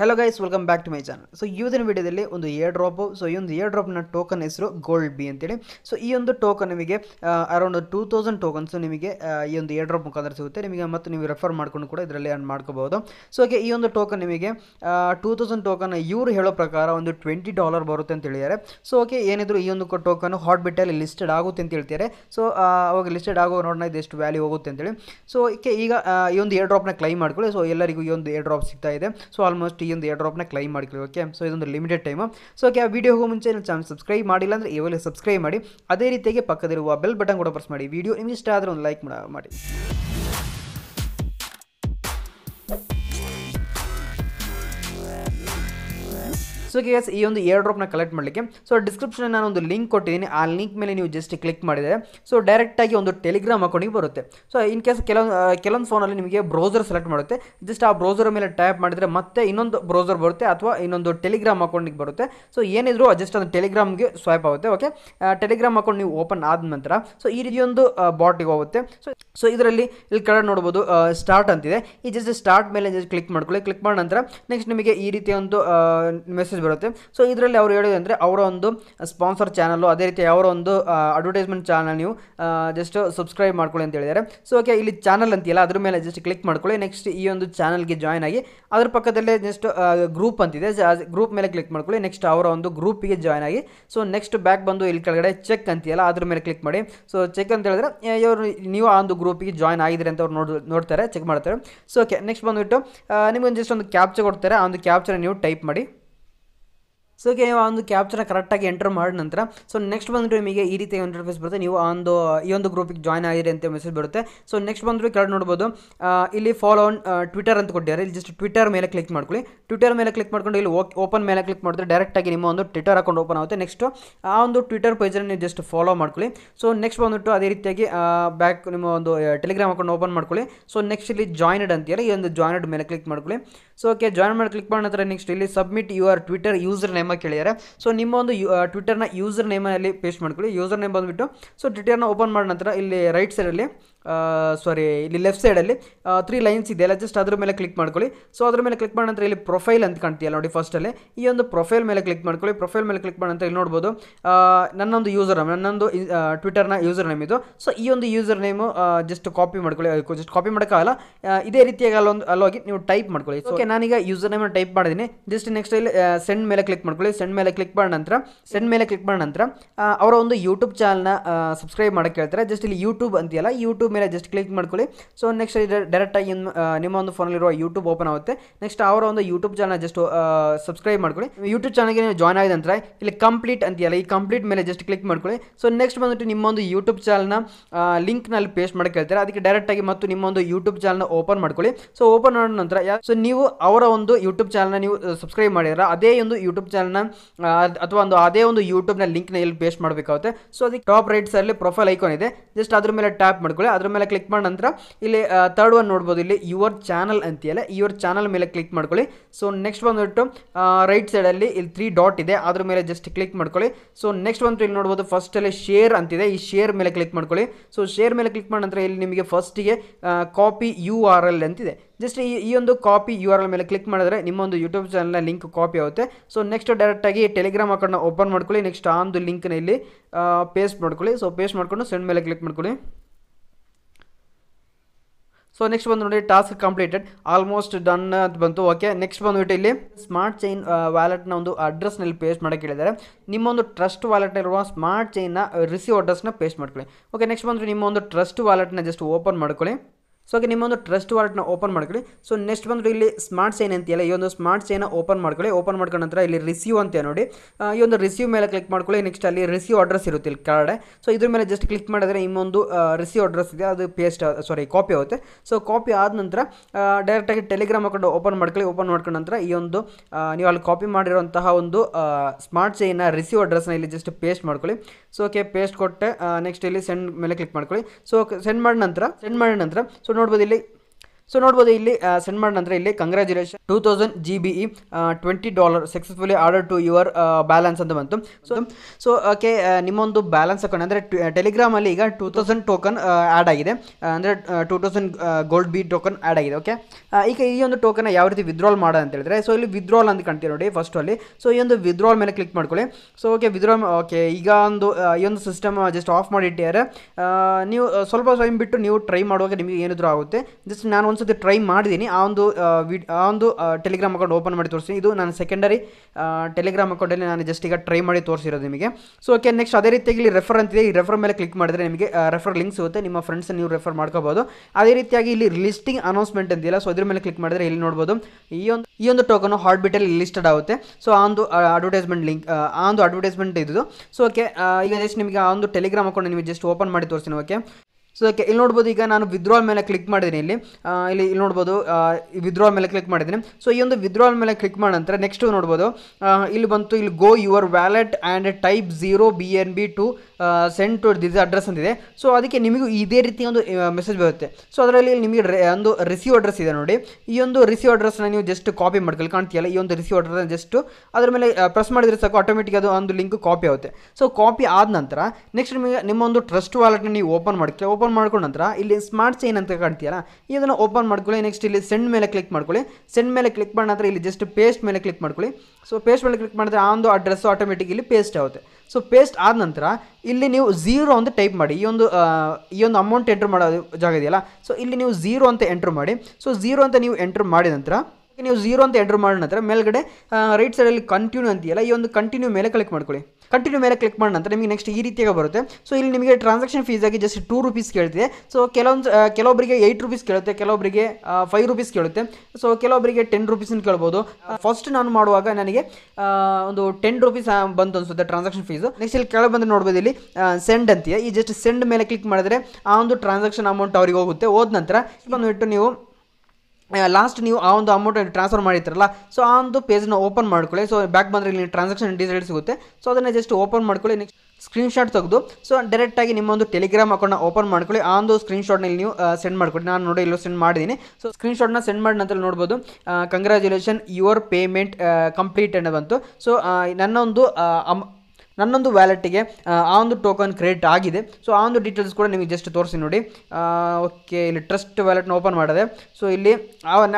hello guys welcome back to my channel so ಇವತ್ತಿನ ವಿಡಿಯೋದಲ್ಲಿ ಒಂದು ಏರ್ ಡ್ರಾಪು ಸೊ ಈ ಒಂದು ಏರ್ ಡ್ರಾಪ್ನ ಟೋಕನ್ ಹೆಸರು ಗೋಲ್ಡ್ ಬಿ ಅಂತೇಳಿ ಸೊ ಈ ಒಂದು ಟೋಕನ್ ನಿಮಗೆ ಅರೌಂಡ್ ಟೂ ತೌಸಂಡ್ ಟೋಕನ್ಸ್ ನಿಮಗೆ ಈ ಒಂದು ಏರ್ ಡ್ರಾಪ್ ಮುಖಾಂತರ ಸಿಗುತ್ತೆ ನಿಮಗೆ ಮತ್ತು ನೀವು ರೆಫರ್ ಮಾಡ್ಕೊಂಡು ಕೂಡ ಇದರಲ್ಲಿ ಅರ್ನ್ ಮಾಡ್ಕೋಬಹುದು ಸೊ ಹಾಗೆ ಈ ಒಂದು ಟೋಕನ್ ನಿಮಗೆ ಟೂ ತೌಸಂಡ್ ಟೋಕನ್ ಇವರು ಹೇಳೋ ಪ್ರಕಾರ ಒಂದು ಟ್ವೆಂಟಿ ಡಾಲರ್ ಬರುತ್ತೆ ಅಂತ ಹೇಳಿದ್ದಾರೆ ಸೊ ಓಕೆ ಏನಿದ್ರು ಈ ಒಂದು ಟೋಕನ್ ಹಾಟ್ ಬಿಟ್ಟಲ್ಲಿ ಲಿಸ್ಟೆಡ್ ಆಗುತ್ತೆ ಅಂತ ಹೇಳ್ತಾರೆ ಸೊ ಅವಾಗ ಲಿಸ್ಟೆಡ್ ಆಗೋ ನೋಡೋಣ ಇದೆಷ್ಟು ವ್ಯಾಲ್ಯೂ ಹೋಗುತ್ತೆ ಅಂತೇಳಿ ಸೊ ಈಗ ಈ ಒಂದು ಏರ್ ಡ್ರಾಪ್ನ ಕ್ಲೈಮ್ ಮಾಡ್ಕೊಳ್ಳಿ ಸೊ ಎಲ್ಲರಿಗೂ ಈ ಒಂದು ಏರ್ ಡ್ರಾಪ್ ಸಿಗ್ತಾ ಇದೆ ಸೊ ಆಲ್ಮೋಸ್ಟ್ ಈ ಒಂದು ಏರ್ ಕ್ಲೈಮ್ ಮಾಡಿಕೊಳ್ಳಿ ಓಕೆ ಸೊ ಇದೊಂದು ಲಿಮಿಟೆಡ್ ಟೈಮ್ ಸೊ ಓಕೆ ಆ ವೀಡಿಯೋ ಹೋಗೋ ಮುಂಚೆ ನಿಮ್ಮ ಚಾನಲ್ ಸಬ್ಸ್ಕ್ರೈಬ್ ಮಾಡಿಲ್ಲ ಅಂದರೆ ಇವಾಗಲೇ ಸಬ್ಸ್ಕ್ರೈಬ್ ಮಾಡಿ ಅದೇ ರೀತಿಯಾಗಿ ಪಕ್ಕದಲ್ಲಿರುವ ಬೆಲ್ ಬಟನ್ ಕೂಡ ಪ್ರೆಸ್ ಮಾಡಿ ವಿಡಿಯೋ ನಿಮ್ಗೆ ಇಷ್ಟ ಆದರೆ ಒಂದು ಲೈಕ್ ಮಾಡಿ ಸೊ ಈಗ ಈ ಒಂದು ಏರ್ ಡ್ರಾಪ್ನ ಕಲೆಕ್ಟ್ ಮಾಡಲಿಕ್ಕೆ ಸೊ ಡಿಸ್ಕ್ರಿಪ್ಷನ್ ನಾನು ಒಂದು ಲಿಂಕ್ ಕೊಟ್ಟಿದ್ದೀನಿ ಆ ಲಿಂಕ್ ಮೇಲೆ ನೀವು ಜಸ್ಟ್ ಕ್ಲಿಕ್ ಮಾಡಿದರೆ ಸೊ ಡೈರೆಕ್ಟಾಗಿ ಒಂದು ಟೆಲಿಗ್ರಾಮ್ ಅಕೌಂಟಿಗೆ ಬರುತ್ತೆ ಸೊ ಇನ್ ಕೇಸ್ ಕೆಲವೊಂದು ಕೆಲವೊಂದು ಫೋನಲ್ಲಿ ನಿಮಗೆ ಬ್ರೌಸರ್ ಸೆಲೆಕ್ಟ್ ಮಾಡುತ್ತೆ ಜಸ್ಟ್ ಆ ಬ್ರೌಸರ್ ಮೇಲೆ ಟ್ಯಾಪ್ ಮಾಡಿದರೆ ಮತ್ತೆ ಇನ್ನೊಂದು ಬ್ರೌಸರ್ ಬರುತ್ತೆ ಅಥವಾ ಇನ್ನೊಂದು ಟೆಲಿಗ್ರಾಮ್ ಅಕೌಂಟಿಗೆ ಬರುತ್ತೆ ಸೊ ಏನಿದ್ರು ಜಸ್ಟ್ ಅದು ಟೆಲಿಗ್ರಾಮ್ಗೆ ಸ್ವೈಪ್ ಆಗುತ್ತೆ ಓಕೆ ಟೆಲಿಗ್ರಾಮ್ ಅಕೌಂಟ್ ನೀವು ಓಪನ್ ಆದ ನಂತರ ಸೊ ಈ ರೀತಿಯೊಂದು ಬಾಟಿಗೆ ಹೋಗುತ್ತೆ ಸೊ ಸೊ ಇದರಲ್ಲಿ ಇಲ್ಲಿ ಕಡೆ ನೋಡ್ಬೋದು ಸ್ಟಾರ್ಟ್ ಅಂತಿದೆ ಈ ಜಸ್ಟ್ ಸ್ಟಾರ್ಟ್ ಮೇಲೆ ಜಸ್ಟ್ ಕ್ಲಿಕ್ ಮಾಡ್ಕೊಳ್ಳಿ ಕ್ಲಿಕ್ ಮಾಡಿದ ನಂತರ ನೆಕ್ಸ್ಟ್ ನಿಮಗೆ ಈ ರೀತಿಯ ಒಂದು ಮೆಸೇಜ್ ಬರುತ್ತೆ ಸೊ ಇದರಲ್ಲಿ ಅವ್ರು ಹೇಳೋದು ಅವರ ಒಂದು ಸ್ಪಾನ್ಸರ್ ಚಾನಲ್ಲು ಅದೇ ರೀತಿ ಅವರ ಒಂದು ಅಡ್ವರ್ಟೈಸ್ಮೆಂಟ್ ಚಾನಲ್ ನೀವು ಜಸ್ಟ್ ಸಬ್ಸ್ಕ್ರೈಬ್ ಮಾಡ್ಕೊಳ್ಳಿ ಅಂತ ಹೇಳಿದ್ದಾರೆ ಸೊ ಓಕೆ ಇಲ್ಲಿ ಚಾನಲ್ ಅಂತಿಲ್ಲ ಅದ್ರ ಮೇಲೆ ಜಸ್ಟ್ ಕ್ಲಿಕ್ ಮಾಡ್ಕೊಳ್ಳಿ ನೆಕ್ಸ್ಟ್ ಈ ಒಂದು ಚಾನಲ್ಗೆ ಜಾಯ್ನ್ ಆಗಿ ಅದ್ರ ಪಕ್ಕದಲ್ಲೇ ಜಸ್ಟ್ ಗ್ರೂಪ್ ಅಂತಿದೆ ಗ್ರೂಪ್ ಮೇಲೆ ಕ್ಲಿಕ್ ಮಾಡ್ಕೊಳ್ಳಿ ನೆಕ್ಸ್ಟ್ ಅವರ ಒಂದು ಗ್ರೂಪಿಗೆ ಜಾಯ್ನ್ ಆಗಿ ಸೊ ನೆಕ್ಸ್ಟ್ ಬ್ಯಾಕ್ ಬಂದು ಇಲ್ಲಿ ಕೆಳಗಡೆ ಚೆಕ್ ಅಂತೀಯಲ್ಲ ಅದ್ರ ಮೇಲೆ ಕ್ಲಿಕ್ ಮಾಡಿ ಸೊ ಚೆಕ್ ಅಂತ ಹೇಳಿದ್ರೆ ಇವರು ನೀವು ಆ ಒಂದು ಗ್ರೂಪಿಗೆ ಜಾಯ್ನ್ ಆಗಿದ್ರೆ ಅಂತ ಅವ್ರು ನೋಡ್ ನೋಡ್ತಾರೆ ಚೆಕ್ ಮಾಡ್ತಾರೆ ಸೊ ಓಕೆ ನೆಕ್ಸ್ಟ್ ಬಂದುಬಿಟ್ಟು ನಿಮಗೊಂದು ಜಸ್ಟ್ ಒಂದು ಕ್ಯಾಪ್ಚರ್ ಕೊಡ್ತಾರೆ ಆ ಒಂದು ಕ್ಯಾಪ್ಚರ್ ನೀವು ಟೈಪ್ ಮಾಡಿ ಸೊ ಓಕೆ ನೀವು ಒಂದು ಕ್ಯಾಪ್ಚರ್ನ ಕರೆಕ್ಟಾಗಿ ಎಂಟರ್ ಮಾಡಿದ ನಂತರ ಸೊ ನೆಕ್ಸ್ಟ್ ಬಂದು ನಿಮಗೆ ಈ ರೀತಿ ಇಂಟರ್ಫೇಸ್ ಬರುತ್ತೆ ನೀವು ಆ ಒಂದು ಈ ಒಂದು ಗ್ರೂಪಿಗೆ ಜಾಯ್ನ್ ಆಗಿರಿ ಅಂತ ಮೆಸೇಜ್ ಬರುತ್ತೆ ಸೊ ನೆಕ್ಸ್ಟ್ ಬಂದ್ಬಿಟ್ಟು ಕೆಳಗೆ ನೋಡ್ಬೋದು ಇಲ್ಲಿ ಫಾಲೋ ಆನ್ ಟ್ವಿಟರ್ ಅಂತ ಕೊಟ್ಟಿದ್ದಾರೆ ಇಲ್ಲಿ ಜಸ್ಟ್ ಟ್ವಿಟರ್ ಮೇಲೆ ಕ್ಲಿಕ್ ಮಾಡ್ಕೊಳ್ಳಿ ಟ್ವಿಟರ್ ಮೇಲೆ ಕ್ಲಿಕ್ ಮಾಡ್ಕೊಂಡು ಇಲ್ಲಿ ಓಪನ್ ಮೇಲೆ ಕ್ಲಿಕ್ ಮಾಡಿದ್ರೆ ಡೈರೆಕ್ಟಾಗಿ ನಿಮ್ಮ ಒಂದು ಟ್ವಿಟರ್ ಅಕೌಂಟ್ ಓಪನ್ ಆಗುತ್ತೆ ನೆಕ್ಸ್ಟ್ ಆ ಒಂದು ಟ್ವಿಟರ್ ಪೇಜನ್ನು ನೀವು ಜಸ್ಟ್ ಫಾಲೋ ಮಾಡ್ಕೊಳ್ಳಿ ಸೊ ನೆಕ್ಸ್ಟ್ ಬಂದ್ಬಿಟ್ಟು ಅದೇ ರೀತಿಯಾಗಿ ಬ್ಯಾಕ್ ನಿಮ್ಮ ಒಂದು ಟೆಲಿಗ್ರಾಮ್ ಅಕೌಂಟ್ ಓಪನ್ ಮಾಡ್ಕೊಳ್ಳಿ ಸೊ ನೆಕ್ಸ್ಟ್ ಇಲ್ಲಿ ಜಾಯ್ನಡ್ ಹೇಳಿ ಈ ಒಂದು ಜಾಯ್ನಡ್ ಮೇಲೆ ಕ್ಲಿಕ್ ಮಾಡ್ಕೊಳ್ಳಿ ಸೊ ಓಕೆ ಜಾಯ್ನ್ ಮಾಡಿ ಕ್ಲಿಕ್ ಮಾಡಿದ ನಂತರ ನೆಕ್ಸ್ಟ್ ಇಲ್ಲಿ submit your Twitter user name name ಕೇಳಿದ್ದಾರೆ ಸೊ ನಿಮ್ಮ ಒಂದು ಟ್ವಿಟರ್ನ ಯೂಸರ್ ನೇಮಲ್ಲಿ ಪೇಸ್ಟ್ ಮಾಡ್ಕೊಳ್ಳಿ ಯೂಸರ್ ನೇಮ್ ಬಂದುಬಿಟ್ಟು ಸೊ ಟ್ವಿಟರ್ನ ಓಪನ್ ಮಾಡಿದ ನಂತರ ಇಲ್ಲಿ ರೈಟ್ ಸೈಡಲ್ಲಿ ಸಾರಿ ಇಲ್ಲಿ ಲೆಫ್ಟ್ ಸೈಡಲ್ಲಿ ತ್ರೀ ಲೈನ್ಸ್ ಇದೆಯಲ್ಲ ಜಸ್ಟ್ ಅದ್ರ ಮೇಲೆ ಕ್ಲಿಕ್ ಮಾಡ್ಕೊಳ್ಳಿ ಸೊ ಅದ್ರ ಮೇಲೆ ಕ್ಲಿಕ್ ಮಾಡಿದ್ರೆ ಇಲ್ಲಿ ಪ್ರೊಫೈಲ್ ಅಂತ ಕಾಣ್ತೀಯಲ್ಲ ನೋಡಿ ಫಸ್ಟಲ್ಲಿ ಈ ಒಂದು ಪ್ರೊಫೈಲ್ ಮೇಲೆ ಕ್ಲಿಕ್ ಮಾಡ್ಕೊಳ್ಳಿ ಪ್ರೊಫೈಲ್ ಮೇಲೆ ಕ್ಲಿಕ್ ನಂತರ ಇಲ್ಲಿ ನೋಡ್ಬೋದು ನನ್ನೊಂದು ಯೂಸರ್ ನನ್ನೊಂದು ಟ್ವಿಟರ್ನ ಯೂಸರ್ ನೇಮ್ ಇದು ಸೊ ಈ ಒಂದು ಯೂಸರ್ ನೇಮು ಜಸ್ಟ್ ಕಾಪಿ ಮಾಡ್ಕೊಳ್ಳಿ ಜಸ್ಟ್ ಕಾಪಿ ಮಾಡೋಕ್ಕಾಗಲ್ಲ ಇದೇ ರೀತಿಯಾಗಿ ಅಲ್ಲೊಂದು ಅಲ್ಲೋಗಿ ನೀವು ಟೈಪ್ ಮಾಡ್ಕೊಳ್ಳಿ ಓಕೆ ನಾನೀಗ ಯೂಸರ್ ನೇಮನ್ನು ಟೈಪ್ ಮಾಡಿದ್ದೀನಿ ಜಸ್ಟ್ ನೆಕ್ಸ್ಟ್ ಇಲ್ಲಿ ಸೆಂಡ್ ಮೇಲೆ ಕ್ಲಿಕ್ ಮಾಡ್ಕೊಳ್ಳಿ ಸೆಂಡ್ ಮೇಲೆ ಕ್ಲಿಕ್ ಮಾಡಿದ ನಂತರ ಸೆಂಡ್ ಮೇಲೆ ಕ್ಲಿಕ್ ಮಾಡಿದ ನಂತರ ಅವರ ಒಂದು ಯೂಟ್ಯೂಬ್ ಚಾನಲ್ನ ಸಬ್ಸ್ಕ್ರೈಬ್ ಮಾಡೋಕ್ಕೆ ಹೇಳ್ತಾರೆ ಜಸ್ಟ್ ಇಲ್ಲಿ ಯೂಟ್ಯೂಬ್ ಅಂತೀಯಲ್ಲ ಯೂಟ್ಯೂಬ್ ಯೂಟ್ಯೂಬ್ ಮೇಲೆ ಜಸ್ಟ್ ಕ್ಲಿಕ್ ಮಾಡ್ಕೊಳ್ಳಿ ಸೊ ನೆಕ್ಸ್ಟ್ ಡೈರೆಕ್ಟಾಗಿ ನಿಮ್ಮ ಒಂದು ಫೋನಲ್ಲಿರುವ ಯೂಟ್ಯೂಬ್ ಓಪನ್ ಆಗುತ್ತೆ ನೆಕ್ಸ್ಟ್ ಅವರ ಒಂದು ಯೂಟ್ಯೂಬ್ ಚಾನಲ್ ಜಸ್ಟ್ ಸಬ್ಸ್ಕ್ರೈಬ್ ಮಾಡ್ಕೊಳ್ಳಿ ಯೂಟ್ಯೂಬ್ ಚಾನಲ್ಗೆ ನೀವು ಜಾಯ್ನ್ ಆಗಿದೆ ನಂತರ ಇಲ್ಲಿ ಕಂಪ್ಲೀಟ್ ಅಂತೀಯಲ್ಲ ಈ ಕಂಪ್ಲೀಟ್ ಮೇಲೆ ಜಸ್ಟ್ ಕ್ಲಿಕ್ ಮಾಡ್ಕೊಳ್ಳಿ ಸೊ ನೆಕ್ಸ್ಟ್ ಬಂದ್ಬಿಟ್ಟು ನಿಮ್ಮೊಂದು ಯೂಟ್ಯೂಬ್ ಚಾನಲ್ನ ಲಿಂಕ್ನಲ್ಲಿ ಪೇಸ್ಟ್ ಮಾಡಿ ಕೇಳ್ತಾರೆ ಅದಕ್ಕೆ ಡೈರೆಕ್ಟಾಗಿ ಮತ್ತು ನಿಮ್ಮ ಒಂದು ಯೂಟ್ಯೂಬ್ ಚಾನಲ್ನ ಓಪನ್ ಮಾಡ್ಕೊಳ್ಳಿ ಸೊ ಓಪನ್ ಮಾಡಿದ ನಂತರ ಸೊ ನೀವು ಅವರ ಒಂದು ಯೂಟ್ಯೂಬ್ ಚಾನಲ್ನ ನೀವು ಸಬ್ಸ್ಕ್ರೈಬ್ ಮಾಡಿದ್ರೆ ಅದೇ ಒಂದು ಯೂಟ್ಯೂಬ್ ಚಾನಲ್ನ ಅಥವಾ ಒಂದು ಅದೇ ಒಂದು ಯೂಟ್ಯೂಬ್ನ ಲಿಂಕ್ನ ಎಲ್ಲಿ ಪೇಸ್ಟ್ ಮಾಡಬೇಕಾಗುತ್ತೆ ಸೊ ಅದಕ್ಕೆ ಟಾಪ್ ರೈಟ್ ರೈಟ್ಸಲ್ಲಿ ಪ್ರೊಫೈಲ್ ಐಕಾನ್ ಇದೆ ಜಸ್ಟ್ ಅದ್ರ ಮೇಲೆ ಟ್ಯಾಪ್ ಮಾಡ್ಕೊಳ್ಳಿ ಅದ್ರ ಮೇಲೆ ಕ್ಲಿಕ್ ಮಾಡಿದ ನಂತರ ಇಲ್ಲಿ ತರ್ಡ್ ಒನ್ ನೋಡ್ಬೋದು ಇಲ್ಲಿ ಯುವರ್ ಚಾನಲ್ ಅಂತೀಯಲ್ಲ ಯುವರ್ ಚಾನಲ್ ಮೇಲೆ ಕ್ಲಿಕ್ ಮಾಡ್ಕೊಳ್ಳಿ ಸೊ ನೆಕ್ಸ್ಟ್ ಬಂದುಬಿಟ್ಟು ರೈಟ್ ಸೈಡಲ್ಲಿ ಇಲ್ಲಿ ತ್ರೀ ಡಾಟ್ ಇದೆ ಅದ್ರ ಮೇಲೆ ಜಸ್ಟ್ ಕ್ಲಿಕ್ ಮಾಡ್ಕೊಳ್ಳಿ ಸೊ ನೆಕ್ಸ್ಟ್ ಬಂತು ಇಲ್ಲಿ ನೋಡ್ಬೋದು ಫಸ್ಟಲ್ಲಿ ಶೇರ್ ಅಂತಿದೆ ಈ ಶೇರ್ ಮೇಲೆ ಕ್ಲಿಕ್ ಮಾಡ್ಕೊಳ್ಳಿ ಸೊ ಶೇರ್ ಮೇಲೆ ಕ್ಲಿಕ್ ಮಾಡಿದ ನಂತರ ಇಲ್ಲಿ ನಿಮಗೆ ಫಸ್ಟಿಗೆ ಕಾಪಿ ಯು ಆರ್ ಎಲ್ ಅಂತಿದೆ ಜಸ್ಟ್ ಈ ಈ ಒಂದು ಕಾಪಿ ಯು ಆರ್ ಎಲ್ ಮೇಲೆ ಕ್ಲಿಕ್ ಮಾಡಿದ್ರೆ ನಿಮ್ಮ ಒಂದು ಯೂಟ್ಯೂಬ್ ಚಾನಲ್ನ ಲಿಂಕ್ ಕಾಪಿ ಆಗುತ್ತೆ ಸೊ ನೆಕ್ಸ್ಟ್ ಡೈರೆಕ್ಟಾಗಿ ಟೆಲಿಗ್ರಾಮ್ ಅಕೌಂಟ್ನ ಓಪನ್ ಮಾಡ್ಕೊಳ್ಳಿ ನೆಕ್ಸ್ಟ್ ಆ ಒಂದು ಲಿಂಕ್ನ ಇಲ್ಲಿ ಪೇಸ್ಟ್ ಮಾಡ್ಕೊಳ್ಳಿ ಸೊ ಪೇಸ್ಟ್ ಮಾಡಿಕೊಂಡು ಸೆಂಡ್ ಮೇಲೆ ಕ್ಲಿಕ್ ಮಾಡ್ಕೊಳ್ಳಿ ಸೊ ನೆಕ್ಸ್ಟ್ ಬಂದು ನೋಡಿ ಟಾಸ್ಕ್ ಕಂಪ್ಲೀಟೆಡ್ ಆಲ್ಮೋಸ್ಟ್ ಡನ್ ಅಂತ ಬಂತು ಓಕೆ ನೆಕ್ಸ್ಟ್ ಬಂದುಬಿಟ್ಟು ಇಲ್ಲಿ ಸ್ಮಾರ್ಟ್ ಚೈನ್ ವ್ಯಾಲೆಟ್ನ ಒಂದು ಅಡ್ರೆಸ್ನಲ್ಲಿ ಪೇಸ್ಟ್ ಮಾಡೋಕ್ಕೆ ಹೇಳಿದ್ದಾರೆ ನಿಮ್ಮೊಂದು ಟ್ರಸ್ಟ್ ವ್ಯಾಲೆಟ್ನಲ್ಲಿರುವ ಸ್ಮಾರ್ಟ್ ಚೈನ್ನ ರಿಸೀವ್ ಅಡ್ರೆಸ್ನ ಪೇಸ್ಟ್ ಮಾಡ್ಕೊಳ್ಳಿ ಓಕೆ ನೆಕ್ಸ್ಟ್ ಬಂದು ನಿಮ್ಮ ಒಂದು ಟ್ರಸ್ಟ್ ವ್ಯಾಲೆಟ್ನ ಜಸ್ಟ್ ಓಪನ್ ಮಾಡ್ಕೊಳ್ಳಿ ಸೊ ಹಾಗೆ ನಿಮ್ಮೊಂದು ಟ್ರಸ್ಟ್ ವಾಲೆಟ್ನ ಓಪನ್ ಮಾಡ್ಕೊಳ್ಳಿ ಸೊ ನೆಕ್ಸ್ಟ್ ಬಂದು ಇಲ್ಲಿ ಸ್ಮಾರ್ಟ್ ಚೈನ್ ಅಂತೀಯಲ್ಲ ಈ ಒಂದು ಸ್ಮಾರ್ಟ್ ಚೈನ ಓಪನ್ ಮಾಡ್ಕೊಳ್ಳಿ ಓಪನ್ ಮಾಡ್ಕೊಂಡ ನಂತರ ಇಲ್ಲಿ ರಿಸೀವ್ ಅಂತ ನೋಡಿ ಈ ಒಂದು ರಿಸೀವ್ ಮೇಲೆ ಕ್ಲಿಕ್ ಮಾಡ್ಕೊಳ್ಳಿ ನೆಕ್ಸ್ಟ್ ಅಲ್ಲಿ ರಿಸೀವ್ ಅಡ್ರೆಸ್ ಇರುತ್ತೆ ಇಲ್ಲಿ ಕಡೆ ಸೊ ಇದ್ರ ಮೇಲೆ ಜಸ್ಟ್ ಕ್ಲಿಕ್ ಮಾಡಿದ್ರೆ ಇನ್ನೊಂದು ರಿಸೀವ್ ಅಡ್ರೆಸ್ ಇದೆ ಅದು ಪೇಸ್ಟ್ ಸಾರಿ ಕಾಪಿ ಆಗುತ್ತೆ ಸೊ ಕಾಪಿ ಆದ ನಂತರ ಡೈರೆಕ್ಟಾಗಿ ಟೆಲಿಗ್ರಾಮ್ ಅಕೌಂಟ್ ಓಪನ್ ಮಾಡ್ಕೊಳ್ಳಿ ಓಪನ್ ಮಾಡ್ಕೊಂಡ ನಂತರ ಈ ಒಂದು ನೀವು ಅಲ್ಲಿ ಕಾಪಿ ಮಾಡಿರುವಂತಹ ಒಂದು ಸ್ಮಾರ್ಟ್ ಚೈನ್ನ ರಿಸೀವ್ ಅಡ್ರೆಸ್ನ ಇಲ್ಲಿ ಜಸ್ಟ್ ಪೇಸ್ಟ್ ಮಾಡ್ಕೊಳ್ಳಿ ಸೊ ಓಕೆ ಪೇಸ್ಟ್ ಕೊಟ್ಟೆ ನೆಕ್ಸ್ಟ್ ಇಲ್ಲಿ ಸೆಂಡ್ ಮೇಲೆ ಕ್ಲಿಕ್ ಮಾಡ್ಕೊಳ್ಳಿ ಸೊ ಸೆಂಡ್ ಮಾಡಿದ ನಂತರ ಸೆಂಡ್ ಮಾಡಿದ ನಂತರ ಸೊ ನೋಡ್ಬೋದು ಇಲ್ಲಿ ಸೊ ನೋಡ್ಬೋದು ಇಲ್ಲಿ ಸೆಂಡ್ ಮಾಡೋಣ ನಂತರ ಇಲ್ಲಿ congratulation two thousand G B E twenty dollar successfully order to your balance ಅಂತ ಬಂತು ಸೊ ಸೊ ಓಕೆ ನಿಮ್ಮೊಂದು ಬ್ಯಾಲೆನ್ಸ್ ಅಕೌಂಟ್ ಅಂದರೆ ಟೆಲಿಗ್ರಾಮಲ್ಲಿ ಈಗ ಟೂ ತೌಸಂಡ್ ಟೋಕನ್ ಆ್ಯಡ್ ಆಗಿದೆ ಅಂದರೆ two thousand gold B token add ಆಗಿದೆ ಓಕೆ ಈಗ ಈ ಒಂದು ಟೋಕನ್ ಯಾವ ರೀತಿ ವಿದ್ರಾಲ್ ಮಾಡೋದು ಅಂತ ಹೇಳಿದ್ರೆ ಸೊ ಇಲ್ಲಿ ವಿದ್ರಾಲ್ ಅಂತ ಕಾಣ್ತೀವಿ ನೋಡಿ ಫಸ್ಟ್ ಅಲ್ಲಿ ಸೊ ಈ ಒಂದು ವಿದ್ರಾಲ್ ಮೇಲೆ ಕ್ಲಿಕ್ ಮಾಡ್ಕೊಳ್ಳಿ ಸೊ ಓಕೆ ವಿದ್ರಾಲ್ ಓಕೆ ಈಗ ಒಂದು ಈ ಒಂದು ಸಿಸ್ಟಮ್ ಜಸ್ಟ್ ಆಫ್ ಮಾಡಿಟ್ಟಿದ್ದಾರೆ ನೀವು ಸ್ವಲ್ಪ ಟೈಮ್ ಬಿಟ್ಟು ನೀವು ಟ್ರೈ ಮಾಡುವಾಗ ನಿಮಗೆ ಏನಾದರೂ ಆಗುತ್ತೆ ಜಸ್ಟ್ ನಾನು ಒಂದು ಒಂದ್ಸತಿ ಟ್ರೈ ಮಾಡಿದ್ದೀನಿ ಆ ಒಂದು ಆ ಒಂದು ಟೆಲಿಗ್ರಾಮ್ ಅಕೌಂಟ್ ಓಪನ್ ಮಾಡಿ ತೋರಿಸಿ ಇದು ನಾನು ಸೆಕೆಂಡರಿ ಟೆಲಿಗ್ರಾಮ್ ಅಕೌಂಟಲ್ಲಿ ನಾನು ಜಸ್ಟ್ ಈಗ ಟ್ರೈ ಮಾಡಿ ತೋರಿಸಿರೋದು ನಿಮಗೆ ಸೊ ಓಕೆ ನೆಕ್ಸ್ಟ್ ಅದೇ ರೀತಿಯಾಗಿ ಇಲ್ಲಿ ರೆಫರ್ ಅಂತಿದೆ ಈ ರೆಫರ್ ಮೇಲೆ ಕ್ಲಿಕ್ ಮಾಡಿದ್ರೆ ನಿಮಗೆ ರೆಫರ್ ಲಿಂಕ್ ಸಿಗುತ್ತೆ ನಿಮ್ಮ ಫ್ರೆಂಡ್ಸ್ ನೀವು ರೆಫರ್ ಮಾಡ್ಕೋಬಹುದು ಅದೇ ರೀತಿಯಾಗಿ ಇಲ್ಲಿ ಲಿಸ್ಟಿಂಗ್ ಅನೌನ್ಸ್ಮೆಂಟ್ ಅಂತಿಲ್ಲ ಸೊ ಅದ್ರ ಮೇಲೆ ಕ್ಲಿಕ್ ಮಾಡಿದ್ರೆ ಇಲ್ಲಿ ನೋಡ್ಬೋದು ಈ ಒಂದು ಈ ಒಂದು ಟೋಕನ್ ಹಾರ್ಟ್ ಲಿಸ್ಟೆಡ್ ಆಗುತ್ತೆ ಸೊ ಆ ಒಂದು ಅಡ್ವರ್ಟೈಸ್ಮೆಂಟ್ ಲಿಂಕ್ ಆ ಒಂದು ಅಡ್ವರ್ಟೈಸ್ಮೆಂಟ್ ಇದು ಸೊ ಓಕೆ ಈಗ ಜಸ್ಟ್ ನಿಮಗೆ ಆ ಒಂದು ಟೆಲಿಗ್ರಾಮ್ ಅಕೌಂಟ್ ನಿಮಗೆ ಜಸ್ಟ್ ಓಪನ್ ಮಾಡಿ ತೋರಿಸ್ತೀನಿ ಓಕೆ ಸೊ ಅದಕ್ಕೆ ಇಲ್ಲಿ ನೋಡ್ಬೋದು ಈಗ ನಾನು ವಿದ್ರಾಲ್ ಮೇಲೆ ಕ್ಲಿಕ್ ಮಾಡಿದ್ದೀನಿ ಇಲ್ಲಿ ಇಲ್ಲಿ ಇಲ್ಲಿ ನೋಡ್ಬೋದು ವಿದ್ರಾಲ್ ಮೇಲೆ ಕ್ಲಿಕ್ ಮಾಡಿದ್ದೀನಿ ಸೊ ಈ ಒಂದು ವಿದ್ರಾಲ್ ಮೇಲೆ ಕ್ಲಿಕ್ ಮಾಡಿದ ನಂತರ ನೆಕ್ಸ್ಟು ನೋಡ್ಬೋದು ಇಲ್ಲಿ ಬಂತು ಇಲ್ಲಿ go your wallet and type zero B N B to sent to this address ಅಂತಿದೆ ಸೊ ಅದಕ್ಕೆ ನಿಮಗೂ ಇದೇ ರೀತಿ ಒಂದು ಮೆಸೇಜ್ ಬರುತ್ತೆ ಸೊ ಅದರಲ್ಲಿ ನಿಮಗೆ ಒಂದು ರಿಸೀವ್ ಅಡ್ರೆಸ್ ಇದೆ ನೋಡಿ ಈ ಒಂದು ರಿಸೀವ್ ಅಡ್ರೆಸ್ನ ನೀವು ಜಸ್ಟ್ ಕಾಪಿ ಮಾಡ್ಕೊಳ್ಳಿ ಕಾಣ್ತೀಯಲ್ಲ ಈ ಒಂದು ರಿಸೀವ್ ಅಡ್ರೆಸ್ನ ಜಸ್ಟ್ ಅದರ ಮೇಲೆ ಪ್ರೆಸ್ ಮಾಡಿದರೆ ಸಾಕು ಆಟೋಮೆಟಿಕ್ ಅದು ಒಂದು ಲಿಂಕ್ ಕಾಪಿ ಆಗುತ್ತೆ ಸೊ ಕಾಪಿ ಆದ ನಂತರ ನೆಕ್ಸ್ಟ್ ನಿಮಗೆ ನಿಮ್ಮ ಒಂದು ಟ್ರಸ್ಟ್ ವಾಲೆಟ್ನ ನೀವು ಓಪನ್ ಮಾಡ್ಕೊಳ್ಳಿ ಓಪನ್ ಮಾಡ್ಕೊಂಡ ನಂತರ ಇಲ್ಲಿ ಸ್ಮಾರ್ಟ್ ಚೈನ್ ಅಂತ ಕಾಣ್ತೀಯಲ್ಲ ಇದನ್ನು ಓಪನ್ ಮಾಡ್ಕೊಳ್ಳಿ ನೆಕ್ಸ್ಟ್ ಇಲ್ಲಿ ಸೆಂಡ್ ಮೇಲೆ ಕ್ಲಿಕ್ ಮಾಡ್ಕೊಳ್ಳಿ ಸೆಂಡ್ ಮೇಲೆ ಕ್ಲಿಕ್ ಮಾಡಿದ ನಂತರ ಇಲ್ಲಿ ಜಸ್ಟ್ ಪೇಸ್ಟ್ ಮೇಲೆ ಕ್ಲಿಕ್ ಮಾಡ್ಕೊಳ್ಳಿ ಸೊ ಪೇಸ್ಟ್ ಮೇಲೆ ಕ್ಲಿಕ್ ಮಾಡಿದ್ರೆ ಆ ಒಂದು ಅಡ್ರೆಸ್ಸು ಆಟೋಮೆಟಿಕ್ ಇಲ್ಲಿ ಪೇಸ್ಟ್ ಆಗುತ್ತೆ ಸೊ ಪೇಸ್ಟ್ ಆದ ನಂತರ ಇಲ್ಲಿ ನೀವು ಝೀರೋ ಅಂತ ಟೈಪ್ ಮಾಡಿ ಈ ಒಂದು ಈ ಒಂದು ಅಮೌಂಟ್ ಎಂಟ್ರ್ ಮಾಡೋ ಜಾಗ ಇದೆಯಲ್ಲ ಸೊ ಇಲ್ಲಿ ನೀವು ಝೀರೋ ಅಂತ ಎಂಟ್ರ್ ಮಾಡಿ ಸೊ ಝೀರೋ ಅಂತ ನೀವು ಎಂಟ್ರ್ ಮಾಡಿದ ನಂತರ ನೀವು ಝೀರೋ ಅಂತ ಎಂಟ್ರ್ ಮಾಡಿದ ನಂತರ ಮೇಲ್ಗಡೆ ರೈಟ್ ಸೈಡಲ್ಲಿ ಕಂಟಿನ್ಯೂ ಅಂತೀಯಲ್ಲ ಈ ಒಂದು ಕಂಟಿನ್ಯೂ ಮೇಲೆ ಕ್ಲಿಕ್ ಮಾಡ್ಕೊಳ್ಳಿ ಕಂಟಿನ್ಯೂ ಮೇಲೆ ಕ್ಲಿಕ್ ಮಾಡಿದ ನಂತರ ನಿಮಗೆ ನೆಕ್ಸ್ಟ್ ಈ ರೀತಿಯಾಗಿ ಬರುತ್ತೆ ಸೊ ಇಲ್ಲಿ ನಿಮಗೆ ಟ್ರಾನ್ಸಾಕ್ಷನ್ ಫೀಸ್ ಆಗಿ ಜಸ್ಟ್ ಟೂ ರುಪೀಸ್ ಕೇಳ್ತಿದೆ ಸೊ ಕೆಲವೊಂದು ಕೆಲವೊಬ್ಬರಿಗೆ ಏಯ್ಟ್ ರುಪೀಸ್ ಕೇಳುತ್ತೆ ಕೆಲವೊಬ್ಬರಿಗೆ ಫೈವ್ ರುಪೀಸ್ ಕೇಳುತ್ತೆ ಸೊ ಕೆಲವೊಬ್ಬರಿಗೆ ಟೆನ್ ರುಪೀಸ್ ಕೇಳ್ಬೋದು ಫಸ್ಟ್ ನಾನು ಮಾಡುವಾಗ ನನಗೆ ಒಂದು ಟೆನ್ ರುಪೀಸ್ ಬಂತು ಅನ್ಸುತ್ತೆ ಟ್ರಾನ್ಸಾಕ್ಷನ್ ಫೀಸು ನೆಕ್ಸ್ಟ್ ಇಲ್ಲಿ ಕೆಳಗೆ ಬಂದು ನೋಡ್ಬೋದು ಇಲ್ಲಿ ಸೆಂಡ್ ಅಂತೀಯ ಈ ಜಸ್ಟ್ ಸೆಂಡ್ ಮೇಲೆ ಕ್ಲಿಕ್ ಮಾಡಿದ್ರೆ ಆ ಒಂದು ಟ್ರಾನ್ಸಾಕ್ಷನ್ ಅಮೌಂಟ್ ಅವರಿಗೆ ಹೋಗುತ್ತೆ ಹೋದ ನಂತರ ಬಂದುಬಿಟ್ಟು ನೀವು ಲಾಸ್ಟ್ ನೀವು ಆ ಒಂದು ಅಮೌಂಟ್ ಟ್ರಾನ್ಸ್ಫರ್ ಮಾಡಿರ್ತಾರಲ್ಲ ಸೊ ಆ ಒಂದು ಪೇಜ್ನ ಓಪನ್ ಮಾಡ್ಕೊಳ್ಳಿ ಸೊ ಬ್ಯಾಕ್ ಬಂದರೆ ಇಲ್ಲಿ ಟ್ರಾನ್ಸಾಕ್ಷನ್ ಡೀಟೇಲ್ಸ್ ಸಿಗುತ್ತೆ ಸೊ ಅದನ್ನು ಜಸ್ಟ್ ಓಪನ್ ಮಾಡ್ಕೊಳ್ಳಿ ನೆಕ್ಸ್ಟ್ ಸ್ಕ್ರೀನ್ಶಾಟ್ ತೆಗೆದು ಸೊ ಡೈರೆಕ್ಟಾಗಿ ನಿಮ್ಮ ಒಂದು ಟೆಲಿಗ್ರಾಮ್ ಅಕೌಂಟ್ನ ಓಪನ್ ಮಾಡ್ಕೊಳ್ಳಿ ಆ ಒಂದು ಸ್ಕ್ರೀನ್ಶಾಟ್ನಲ್ಲಿ ನೀವು ಸೆಂಡ್ ಮಾಡ್ಕೊಳ್ಳಿ ನಾನು ನೋಡಿ ಇಲ್ಲೋ ಸೆಂಡ್ ಮಾಡಿದ್ದೀನಿ ಸೊ ಸ್ಕ್ರೀನ್ಶಾಟ್ನ ಸೆಂಡ್ ಮಾಡಿ ನಂತರ ನೋಡ್ಬೋದು ಕಂಗ್ರ್ಯಾಚುಲೇಷನ್ ಯುವರ್ ಪೇಮೆಂಟ್ ಕಂಪ್ಲೀಟ್ ಅನ್ನೋ ಬಂತು ಸೊ ನನ್ನೊಂದು ನನ್ನೊಂದು ವ್ಯಾಲೆಟ್ಗೆ ಆ ಒಂದು ಟೋಕನ್ ಕ್ರಿಯೇಟ್ ಆಗಿದೆ ಸೊ ಆ ಒಂದು ಡೀಟೇಲ್ಸ್ ಕೂಡ ನಿಮಗೆ ಜಸ್ಟ್ ತೋರಿಸಿ ನೋಡಿ ಓಕೆ ಇಲ್ಲಿ ಟ್ರಸ್ಟ್ ವ್ಯಾಲೆಟ್ನ ಓಪನ್ ಮಾಡಿದೆ ಸೊ ಇಲ್ಲಿ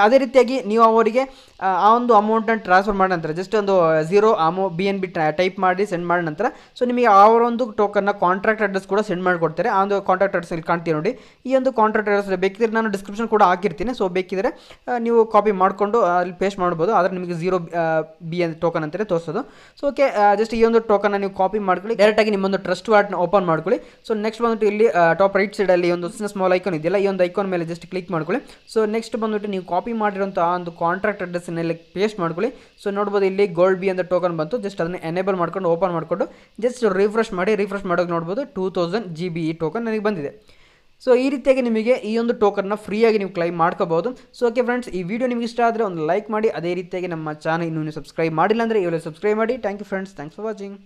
ಅದೇ ರೀತಿಯಾಗಿ ನೀವು ಅವರಿಗೆ ಆ ಒಂದು ಅಮೌಂಟನ್ನು ಟ್ರಾನ್ಸ್ಫರ್ ಮಾಡಿದ ನಂತರ ಜಸ್ಟ್ ಒಂದು ಝೀರೋ ಅಮೌ ಬಿ ಎನ್ ಬಿ ಟೈಪ್ ಮಾಡಿ ಸೆಂಡ್ ಮಾಡಿದ ನಂತರ ಸೊ ನಿಮಗೆ ಅವರೊಂದು ಟೋಕನ್ನ ಕಾಂಟ್ರಾಕ್ಟ್ ಅಡ್ರೆಸ್ ಕೂಡ ಸೆಂಡ್ ಮಾಡಿಕೊಡ್ತಾರೆ ಆ ಒಂದು ಕಾಂಟ್ರಾಕ್ಟ್ ಅಡ್ರೆಸ್ ಇಲ್ಲಿ ಕಾಣ್ತೀವಿ ನೋಡಿ ಈ ಒಂದು ಕಾಂಟ್ರಾಕ್ಟ್ ಅಡ್ರೆಸ್ ಬೇಕಿದ್ರೆ ನಾನು ಡಿಸ್ಕ್ರಿಪ್ಷನ್ ಕೂಡ ಹಾಕಿರ್ತೀನಿ ಸೊ ಬೇಕಿದ್ರೆ ನೀವು ಕಾಪಿ ಮಾಡಿಕೊಂಡು ಅಲ್ಲಿ ಪೇಸ್ಟ್ ಮಾಡ್ಬೋದು ಆದರೆ ನಿಮಗೆ ಝೀರೋ ಬಿ ಎನ್ ಟೋಕನ್ ಅಂತಲೇ ತೋರಿಸೋದು ಸೊ ಓಕೆ ಜಸ್ಟ್ ಈ ಒಂದು ಟೋಕನ್ನ ನೀವು ನೀವು ಕಾಪಿ ಮಾಡ್ಕೊಳ್ಳಿ ಡೈರೆಕ್ಟಾಗಿ ನಿಮ್ಮೊಂದು ಟ್ರಸ್ಟ್ ವಾರ್ಡ್ನ ಓಪನ್ ಮಾಡ್ಕೊಳ್ಳಿ ಸೊ ನೆಕ್ಸ್ಟ್ ಬಂದ್ಬಿಟ್ಟು ಇಲ್ಲಿ ಟಾಪ್ ರೈಟ್ ಸೈಡಲ್ಲಿ ಒಂದು ಸ್ಮಾಲ್ ಐಕಾನ್ ಇದೆಯಲ್ಲ ಈ ಒಂದು ಐಕಾನ್ ಮೇಲೆ ಜಸ್ಟ್ ಕ್ಲಿಕ್ ಮಾಡ್ಕೊಳ್ಳಿ ಸೊ ನೆಕ್ಸ್ಟ್ ಬಂದ್ಬಿಟ್ಟು ನೀವು ಕಾಪಿ ಮಾಡಿರೋಂಥ ಆ ಒಂದು ಕಾಂಟ್ರಾಕ್ಟ್ ಅಡ್ರೆಸ್ನಲ್ಲಿ ಪೇಸ್ಟ್ ಮಾಡ್ಕೊಳ್ಳಿ ಸೊ ನೋಡ್ಬೋದು ಇಲ್ಲಿ ಗೋಲ್ಡ್ ಬಿ ಅಂತ ಟೋಕನ್ ಬಂತು ಜಸ್ಟ್ ಅದನ್ನು ಎನೇಬಲ್ ಮಾಡ್ಕೊಂಡು ಓಪನ್ ಮಾಡಿಕೊಂಡು ಜಸ್ಟ್ ರಿಫ್ರೆಶ್ ಮಾಡಿ ರಿಫ್ರೆಶ್ ಮಾಡೋಕೆ ನೋಡ್ಬೋದು ಟೂ ತೌಸಂಡ್ ಜಿ ಬಿ ಈ ಟೋಕನ್ ನನಗೆ ಬಂದಿದೆ ಸೊ ಈ ರೀತಿಯಾಗಿ ನಿಮಗೆ ಈ ಒಂದು ಟೋಕನ್ನ ಫ್ರೀಯಾಗಿ ನೀವು ಕ್ಲೈಮ್ ಮಾಡ್ಕೋಬಹುದು ಸೊ ಓಕೆ ಫ್ರೆಂಡ್ಸ್ ಈ ವಿಡಿಯೋ ನಿಮಗೆ ಇಷ್ಟ ಆದರೆ ಒಂದು ಲೈಕ್ ಮಾಡಿ ಅದೇ ರೀತಿಯಾಗಿ ನಮ್ಮ ಚಾನಲ್ ಇನ್ನೂ ಸಬ್ಸ್ಕ್ರೈಬ್ ಮಾಡಿಲ್ಲ ಅಂದರೆ ಇವೆಲ್ಲ ಸಬ್ಸ್ಕ್ರೈಬ್ ಮಾಡಿ thank you friends thanks for watching